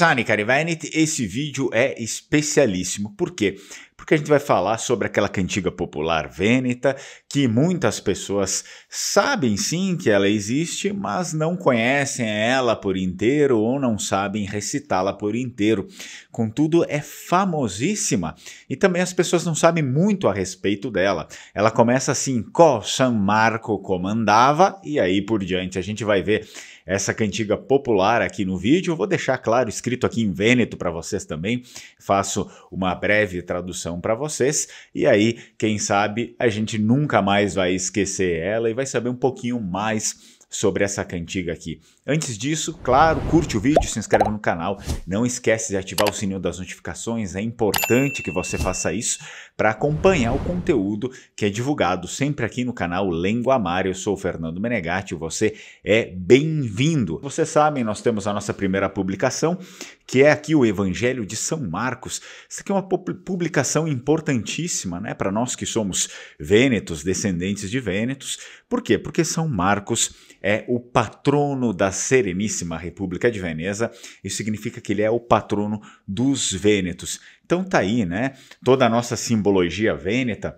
Sani cari esse vídeo é especialíssimo. Por quê? Porque a gente vai falar sobre aquela cantiga popular vêneta que muitas pessoas sabem sim que ela existe, mas não conhecem ela por inteiro ou não sabem recitá-la por inteiro. Contudo, é famosíssima e também as pessoas não sabem muito a respeito dela. Ela começa assim: Co San Marco comandava, e aí por diante a gente vai ver essa cantiga popular aqui no vídeo. Eu vou deixar claro, escrito aqui em Vêneto para vocês também. Faço uma breve tradução para vocês e aí, quem sabe, a gente nunca mais vai esquecer ela e vai saber um pouquinho mais sobre essa cantiga aqui Antes disso, claro, curte o vídeo, se inscreve no canal, não esquece de ativar o sininho das notificações, é importante que você faça isso para acompanhar o conteúdo que é divulgado sempre aqui no canal Língua Mar. Eu sou o Fernando Menegatti, você é bem-vindo. Vocês sabem, nós temos a nossa primeira publicação, que é aqui o Evangelho de São Marcos. Isso aqui é uma publicação importantíssima, né, para nós que somos vênetos, descendentes de vênetos. Por quê? Porque São Marcos é o patrono das Sereníssima República de Veneza. Isso significa que ele é o patrono dos Vênetos. Então tá aí, né? Toda a nossa simbologia vêneta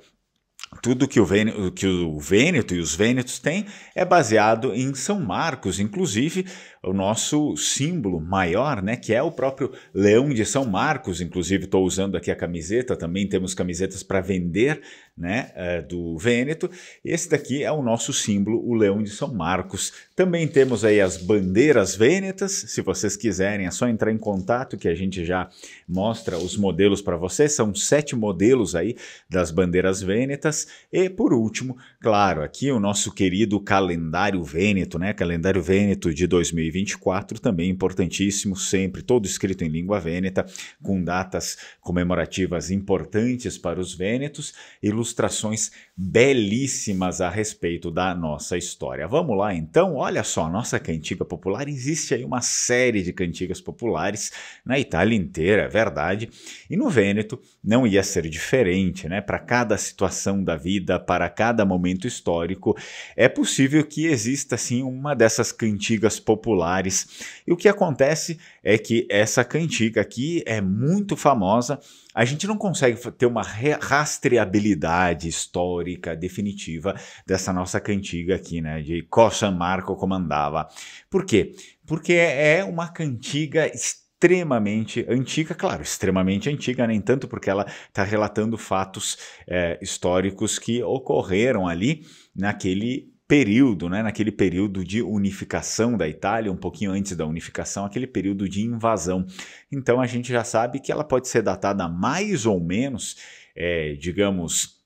tudo que o, Vêneto, que o Vêneto e os Vênetos têm é baseado em São Marcos, inclusive o nosso símbolo maior, né, que é o próprio leão de São Marcos. Inclusive estou usando aqui a camiseta, também temos camisetas para vender né, é, do Vêneto. Esse daqui é o nosso símbolo, o Leão de São Marcos. Também temos aí as bandeiras vênetas, se vocês quiserem é só entrar em contato que a gente já mostra os modelos para vocês. São sete modelos aí das bandeiras vênetas. E por último, claro, aqui o nosso querido calendário vêneto, né, calendário vêneto de 2024, também importantíssimo, sempre todo escrito em língua vêneta, com datas comemorativas importantes para os vênetos, ilustradas ilustrações belíssimas a respeito da nossa história. Vamos lá então, olha só, nossa cantiga popular, existe aí uma série de cantigas populares na Itália inteira, é verdade, e no Vêneto não ia ser diferente, né? Para cada situação da vida, para cada momento histórico, é possível que exista sim uma dessas cantigas populares. E o que acontece é que essa cantiga aqui é muito famosa, a gente não consegue ter uma rastreabilidade verdade histórica definitiva dessa nossa cantiga aqui, né, de Costa Marco comandava. Por quê? Porque é uma cantiga extremamente antiga, claro, extremamente antiga, nem tanto porque ela está relatando fatos é, históricos que ocorreram ali naquele período, né, naquele período de unificação da Itália, um pouquinho antes da unificação, aquele período de invasão. Então a gente já sabe que ela pode ser datada mais ou menos, é, digamos,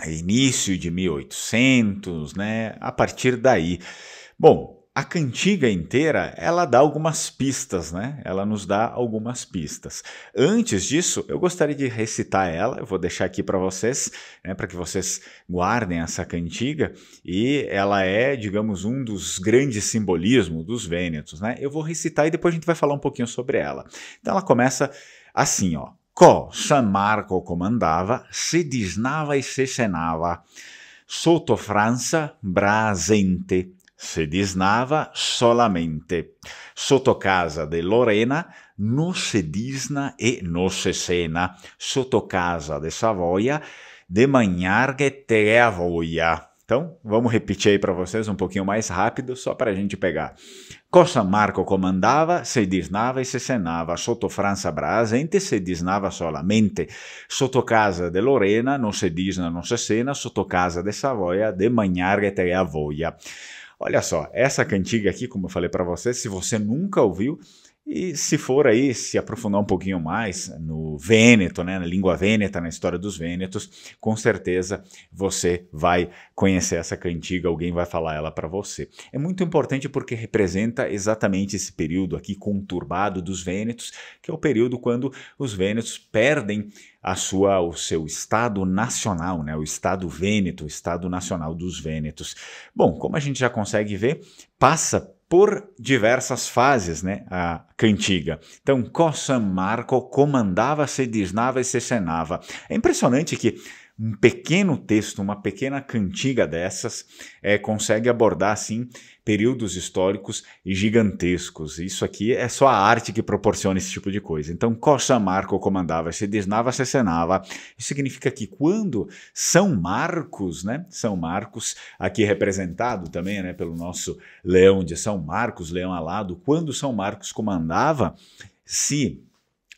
é início de 1800, né? A partir daí. Bom, a cantiga inteira, ela dá algumas pistas, né? Ela nos dá algumas pistas. Antes disso, eu gostaria de recitar ela, eu vou deixar aqui para vocês, né, para que vocês guardem essa cantiga, e ela é, digamos, um dos grandes simbolismos dos Vênetos, né? Eu vou recitar e depois a gente vai falar um pouquinho sobre ela. Então ela começa assim, ó. co San Marco comandava, se disnava e se senava, sotto Francia brasente, se disnava solamente. Sotto casa de Lorena non se disna e non se sena, sotto casa de Savoia de mangiarghe te a voia. Então, vamos repetir aí para vocês um pouquinho mais rápido, só para a gente pegar. Costa Marco comandava, se disnava e se cenava. sotto França Brasente, se disnava solamente. Sotto casa de Lorena, não se disna, não se cena, sotto casa de Savoia, de Manhargete a Avoia. Olha só, essa cantiga aqui, como eu falei para vocês, se você nunca ouviu, e se for aí se aprofundar um pouquinho mais no Vêneto, né, na língua vêneta, na história dos Vênetos, com certeza você vai conhecer essa cantiga, alguém vai falar ela para você. É muito importante porque representa exatamente esse período aqui conturbado dos Vênetos, que é o período quando os Vênetos perdem a sua, o seu estado nacional, né? o estado vêneto, o estado nacional dos Vênetos. Bom, como a gente já consegue ver, passa por diversas fases, né? A cantiga. Então, San Marco comandava, se desnava e se cenava. É impressionante que um pequeno texto, uma pequena cantiga dessas, é, consegue abordar, assim, períodos históricos gigantescos. Isso aqui é só a arte que proporciona esse tipo de coisa. Então, San Marco comandava, se desnava, se cenava Isso significa que quando São Marcos, né? São Marcos, aqui representado também, né, pelo nosso leão de São Marcos, leão alado, quando São Marcos comandava, andava, se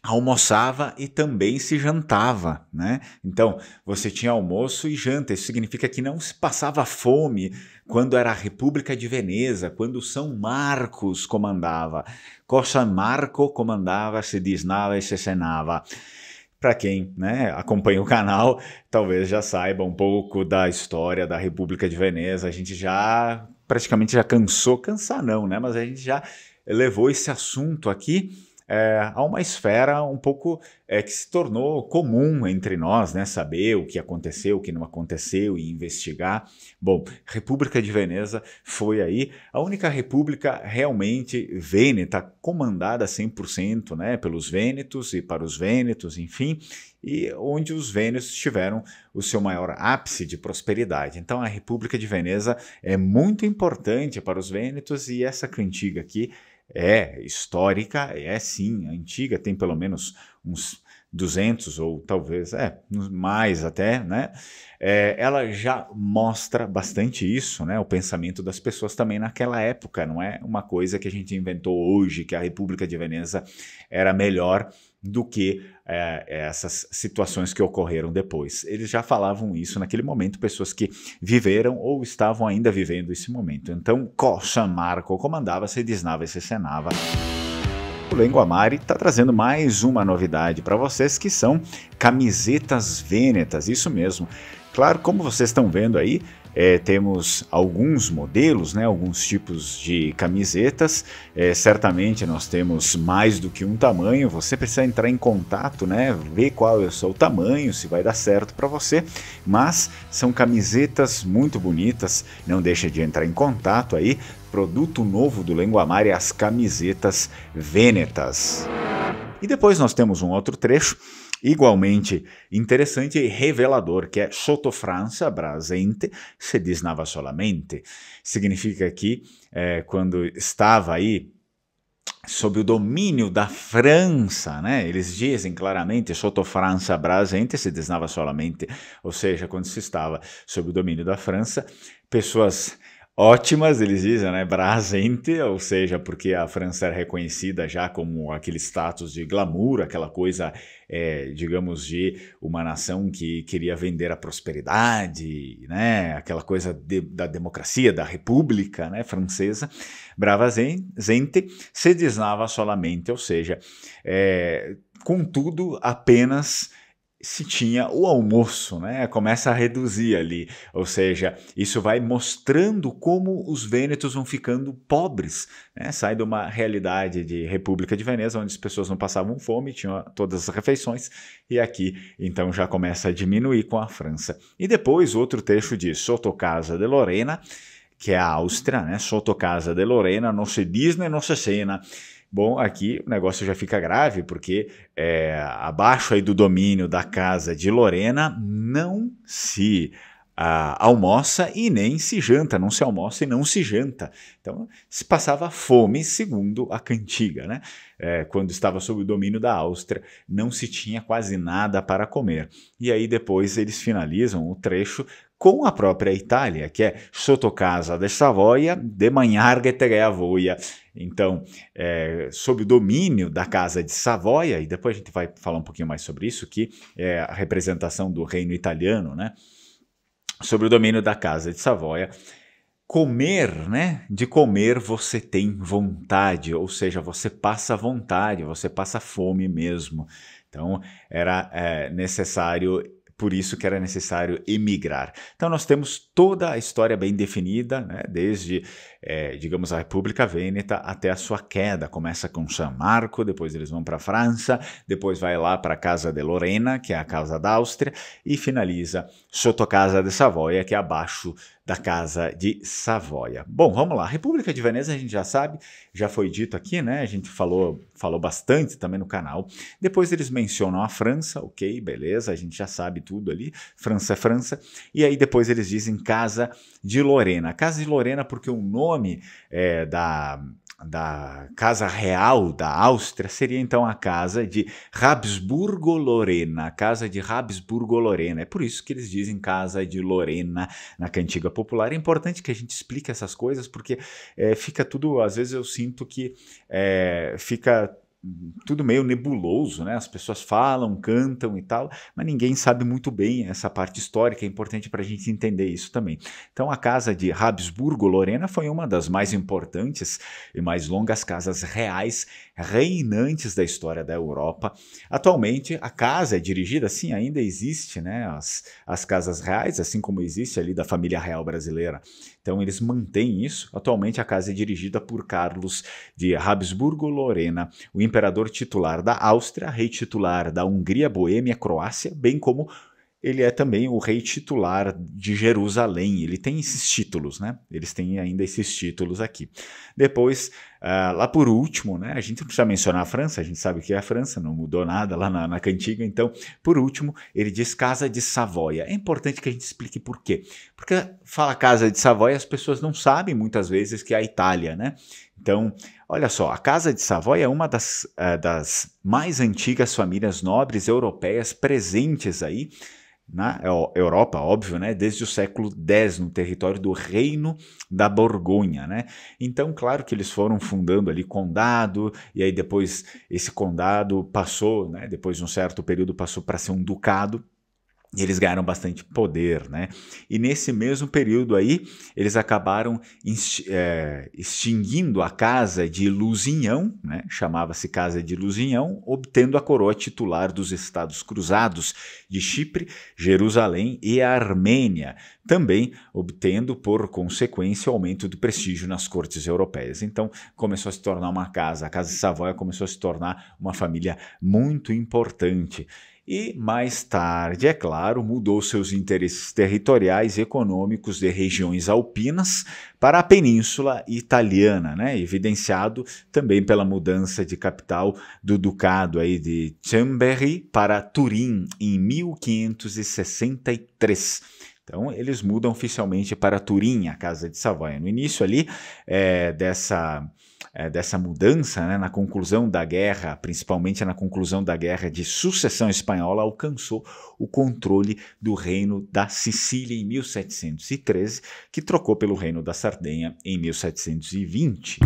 almoçava e também se jantava, né? Então, você tinha almoço e janta. Isso significa que não se passava fome quando era a República de Veneza, quando São Marcos comandava. Cosa Marco comandava, se diznava e se cenava. Para quem né, acompanha o canal, talvez já saiba um pouco da história da República de Veneza. A gente já praticamente já cansou, cansar não, né? Mas a gente já levou esse assunto aqui é, a uma esfera um pouco é, que se tornou comum entre nós, né? Saber o que aconteceu, o que não aconteceu e investigar. Bom, República de Veneza foi aí a única república realmente vêneta, comandada 100% né, pelos vênetos e para os vênetos, enfim, e onde os vênetos tiveram o seu maior ápice de prosperidade. Então, a República de Veneza é muito importante para os vênetos e essa cantiga aqui é histórica, é sim, é antiga, tem pelo menos uns 200 ou talvez é mais até, né? É, ela já mostra bastante isso, né? O pensamento das pessoas também naquela época, não é uma coisa que a gente inventou hoje que a República de Veneza era melhor do que é, é, essas situações que ocorreram depois. Eles já falavam isso naquele momento, pessoas que viveram ou estavam ainda vivendo esse momento. Então, Cochan Marco comandava, se desnava e se cenava. O Mari está trazendo mais uma novidade para vocês, que são camisetas vênetas, isso mesmo. Claro, como vocês estão vendo aí, é, temos alguns modelos, né, alguns tipos de camisetas. É, certamente nós temos mais do que um tamanho. Você precisa entrar em contato, né, ver qual é o seu tamanho, se vai dar certo para você. Mas são camisetas muito bonitas. Não deixa de entrar em contato aí. Produto novo do Lenguamar é as camisetas Vênetas. E depois nós temos um outro trecho Igualmente interessante e revelador que é Sotto França Brasente se desnava solamente. Significa que é, quando estava aí sob o domínio da França, né? Eles dizem claramente, sotto França Brasente se desnava solamente, ou seja, quando se estava sob o domínio da França, pessoas ótimas, eles dizem, né? Brasente, ou seja, porque a França era é reconhecida já como aquele status de glamour, aquela coisa, é, digamos, de uma nação que queria vender a prosperidade, né? Aquela coisa de, da democracia, da república né? francesa. Brasente se desnava solamente, ou seja, é, contudo, apenas se tinha o almoço, né? Começa a reduzir ali. Ou seja, isso vai mostrando como os vênetos vão ficando pobres, né? Sai de uma realidade de República de Veneza, onde as pessoas não passavam fome, tinham todas as refeições, e aqui então já começa a diminuir com a França. E depois outro trecho de Sotto Casa de Lorena, que é a Áustria, né? Sotto Casa de Lorena, não se diz não se cena. Bom, aqui o negócio já fica grave, porque é, abaixo aí do domínio da casa de Lorena não se ah, almoça e nem se janta, não se almoça e não se janta. Então, se passava fome, segundo a cantiga. Né? É, quando estava sob o domínio da Áustria, não se tinha quase nada para comer. E aí depois eles finalizam o trecho com a própria Itália, que é sotto casa de Savoia, de Manharga e Avoia. Então, é, sob o domínio da casa de Savoia, e depois a gente vai falar um pouquinho mais sobre isso, que é a representação do reino italiano, né? Sobre o domínio da casa de Savoia, comer, né? De comer você tem vontade, ou seja, você passa vontade, você passa fome mesmo. Então, era é, necessário por isso que era necessário emigrar. Então nós temos toda a história bem definida, né? desde é, digamos, a República Vêneta até a sua queda. Começa com San Marco, depois eles vão para a França, depois vai lá para a Casa de Lorena, que é a Casa da Áustria, e finaliza sotto Casa de Savoia, que é abaixo da Casa de Savoia. Bom, vamos lá. República de Veneza, a gente já sabe, já foi dito aqui, né? A gente falou, falou bastante também no canal. Depois eles mencionam a França, ok, beleza, a gente já sabe tudo ali. França é França. E aí depois eles dizem Casa de Lorena. Casa de Lorena porque o nome nome é, da, da Casa Real da Áustria seria então a Casa de Habsburgo-Lorena, a Casa de Habsburgo-Lorena. É por isso que eles dizem Casa de Lorena na cantiga popular. É importante que a gente explique essas coisas porque é, fica tudo, às vezes eu sinto que é, fica tudo meio nebuloso, né? As pessoas falam, cantam e tal, mas ninguém sabe muito bem essa parte histórica. É importante para a gente entender isso também. Então, a casa de Habsburgo-Lorena foi uma das mais importantes e mais longas casas reais reinantes da história da Europa. Atualmente, a casa é dirigida, sim, ainda existe, né? As, as casas reais, assim como existe ali da família real brasileira. Então, eles mantêm isso. Atualmente, a casa é dirigida por Carlos de Habsburgo-Lorena, o imperador titular da Áustria, rei titular da Hungria, Boêmia, Croácia, bem como ele é também o rei titular de Jerusalém. Ele tem esses títulos, né? Eles têm ainda esses títulos aqui. Depois, Uh, lá por último, né, a gente não precisa mencionar a França, a gente sabe o que é a França, não mudou nada lá na, na cantiga. Então, por último, ele diz Casa de Savoia. É importante que a gente explique por quê. Porque fala Casa de Savoia, as pessoas não sabem muitas vezes que é a Itália, né? Então, olha só, a Casa de Savoia é uma das, uh, das mais antigas famílias nobres europeias presentes aí na é Europa, óbvio, né, desde o século X, no território do Reino da Borgonha. Né? Então, claro que eles foram fundando ali condado, e aí depois esse condado passou, né, depois de um certo período, passou para ser um ducado eles ganharam bastante poder, né? E nesse mesmo período aí, eles acabaram é, extinguindo a casa de Lusinhão, né? chamava-se Casa de Lusinhão, obtendo a coroa titular dos Estados Cruzados de Chipre, Jerusalém e Armênia, também obtendo, por consequência, o aumento do prestígio nas cortes europeias. Então, começou a se tornar uma casa, a Casa de Savoia começou a se tornar uma família muito importante e, mais tarde, é claro, mudou seus interesses territoriais e econômicos de regiões alpinas para a península italiana, né? evidenciado também pela mudança de capital do ducado aí de Chambéry para Turim em 1563. Então, eles mudam oficialmente para Turim, a Casa de Savoia. No início ali é, dessa é, dessa mudança né, na conclusão da guerra, principalmente na conclusão da guerra de sucessão espanhola, alcançou o controle do reino da Sicília em 1713, que trocou pelo reino da Sardenha em 1720.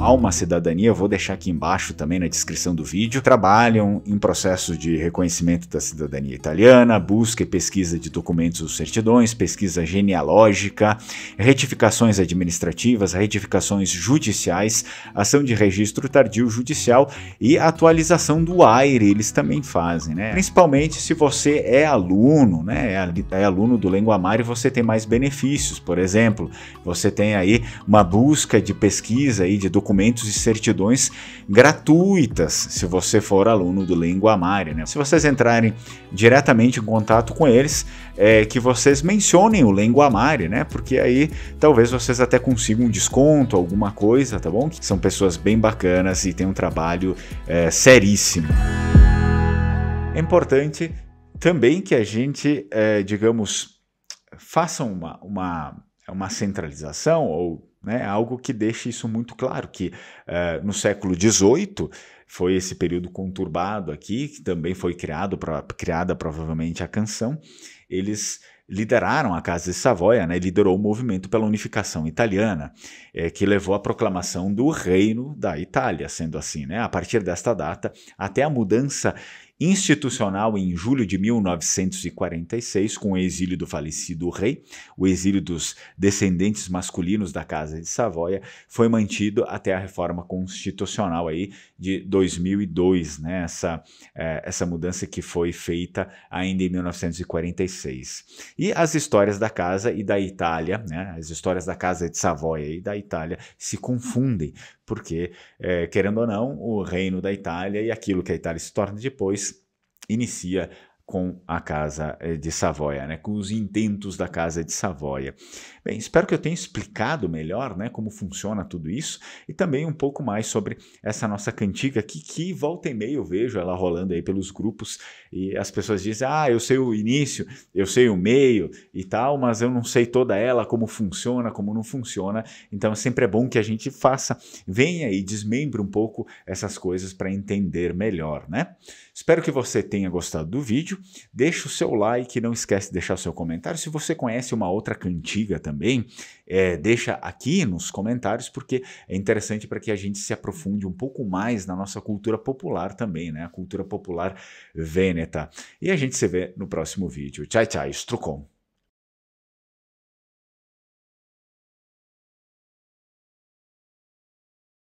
Alma Cidadania, vou deixar aqui embaixo também na descrição do vídeo, trabalham em processo de reconhecimento da cidadania italiana, busca e pesquisa de documentos ou certidões, pesquisa genealógica, retificações administrativas, retificações judiciais, ação de registro tardio judicial e atualização do AIRE, eles também fazem, né? Principalmente se você é aluno, né? É, é aluno do Lenguamar e você tem mais benefícios, por exemplo, você tem aí uma busca de pesquisa aí de documentos documentos e certidões gratuitas, se você for aluno do Língua Mária. Né? Se vocês entrarem diretamente em contato com eles, é, que vocês mencionem o Língua Mária, né? porque aí talvez vocês até consigam um desconto, alguma coisa, tá bom? São pessoas bem bacanas e têm um trabalho é, seríssimo. É importante também que a gente, é, digamos, faça uma, uma, uma centralização ou né? É algo que deixa isso muito claro, que uh, no século XVIII foi esse período conturbado aqui, que também foi criado pra, criada provavelmente a canção, eles lideraram a Casa de Savoia, né, liderou o movimento pela unificação italiana, é, que levou à proclamação do Reino da Itália, sendo assim. Né, a partir desta data, até a mudança institucional em julho de 1946, com o exílio do falecido rei, o exílio dos descendentes masculinos da Casa de Savoia, foi mantido até a reforma constitucional aí de 2002, né? essa, é, essa mudança que foi feita ainda em 1946. E as histórias da Casa e da Itália, né? as histórias da Casa de Savoia e da Itália se confundem, porque, é, querendo ou não, o reino da Itália e aquilo que a Itália se torna depois inicia com a Casa eh, de Savoia, né, com os intentos da Casa de Savoia. Bem, espero que eu tenha explicado melhor né, como funciona tudo isso e também um pouco mais sobre essa nossa cantiga aqui, que volta e meia eu vejo ela rolando aí pelos grupos e as pessoas dizem, ah, eu sei o início, eu sei o meio e tal, mas eu não sei toda ela, como funciona, como não funciona, então é sempre é bom que a gente faça, venha e desmembre um pouco essas coisas para entender melhor, né? Espero que você tenha gostado do vídeo, vídeo, deixa o seu like, não esquece de deixar o seu comentário. Se você conhece uma outra cantiga também, é, deixa aqui nos comentários, porque é interessante para que a gente se aprofunde um pouco mais na nossa cultura popular também, né? A cultura popular vêneta. E a gente se vê no próximo vídeo. Tchau, tchau, Strucom!